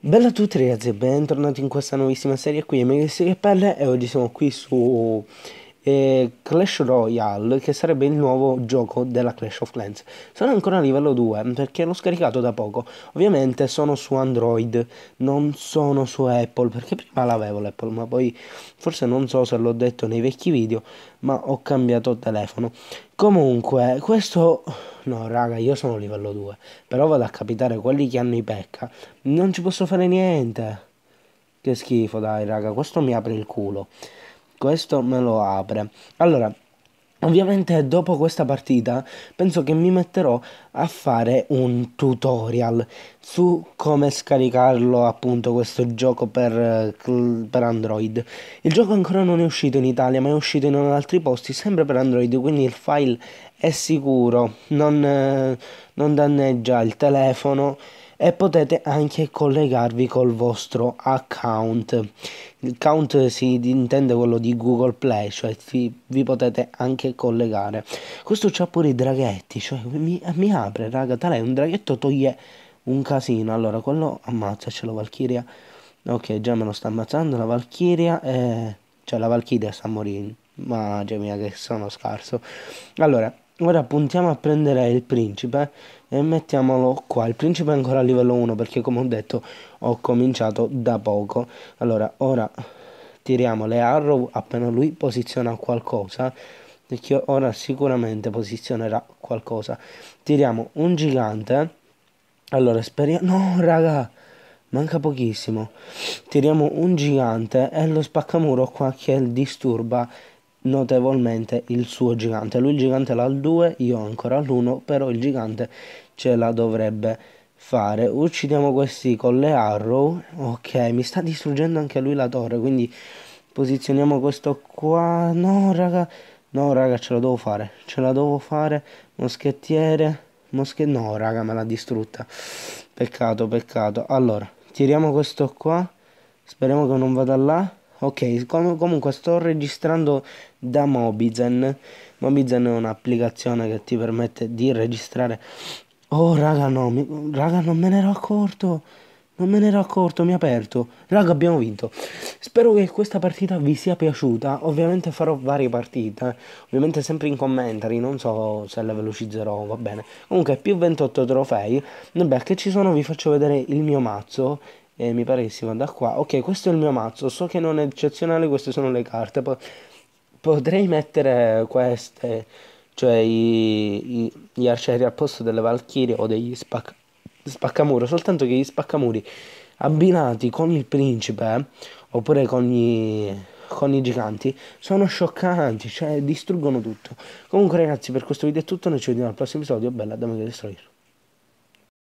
Bella a tutti ragazzi e bentornati in questa nuovissima serie qui, Megasy che Pelle e oggi siamo qui su eh, Clash Royale, che sarebbe il nuovo gioco della Clash of Clans. Sono ancora a livello 2 perché l'ho scaricato da poco. Ovviamente sono su Android, non sono su Apple perché prima l'avevo l'Apple, ma poi forse non so se l'ho detto nei vecchi video, ma ho cambiato telefono. Comunque, questo no, raga, io sono a livello 2, però vado a capitare quelli che hanno i pecca. Non ci posso fare niente. Che schifo, dai, raga, questo mi apre il culo questo me lo apre. Allora, Ovviamente dopo questa partita penso che mi metterò a fare un tutorial su come scaricarlo appunto questo gioco per, eh, per, Android. Il gioco ancora non è uscito in Italia ma è uscito in altri posti sempre per Android quindi il file è sicuro, non, eh, non danneggia il telefono e potete anche collegarvi col vostro account. Il account si intende quello di Google Play, cioè vi, vi potete anche collegare. Questo c'ha pure i draghetti, cioè mi, mi apre, raga, tale un draghetto toglie un casino. Allora, quello ammazzacelo, Valkyria. Ok, già me lo sta ammazzando la Valkyria, eh, cioè la Valkyria sta morendo. Ma mia che sono scarso. Allora, Ora puntiamo a prendere il principe e mettiamolo qua. Il principe è ancora a livello 1 perché come ho detto ho cominciato da poco. Allora, ora tiriamo le arrow appena lui posiziona qualcosa. Perché ora sicuramente posizionerà qualcosa. Tiriamo un gigante. Allora, speriamo... No, raga! Manca pochissimo. Tiriamo un gigante e lo spaccamuro qua che disturba notevolmente il suo gigante. Lui il gigante l'ha al 2, io ancora all'1, però il gigante ce la dovrebbe fare. Uccidiamo questi con le arrow. Ok, mi sta distruggendo anche lui la torre, quindi posizioniamo questo qua. No, raga. No, raga, ce la devo fare. Ce la devo fare. Moschettiere. Mosche... No, raga, me l'ha distrutta. Peccato, peccato. Allora, tiriamo questo qua. Speriamo che non vada là ok com comunque sto registrando da Mobizen Mobizen è un'applicazione che ti permette di registrare oh raga no mi... raga non me ne ero accorto non me ne ero accorto, mi ha aperto. Raga, abbiamo vinto. Spero che questa partita vi sia piaciuta. Ovviamente farò varie partite. Eh. Ovviamente sempre in commentary. Non so se la velocizzerò, va bene. Comunque, più 28 trofei. Vabbè, che ci sono, vi faccio vedere il mio mazzo. E mi pare che si vada qua. Ok, questo è il mio mazzo. So che non è eccezionale, queste sono le carte. Po potrei mettere queste, cioè i, i, gli arcieri al posto delle valchirie o degli spacca spaccamuro. Soltanto che gli spaccamuri abbinati con il principe eh, oppure con gli, con i giganti sono scioccanti, cioè distruggono tutto. Comunque ragazzi, per questo video è tutto, noi ci vediamo al prossimo episodio, bella, dammi che distruire.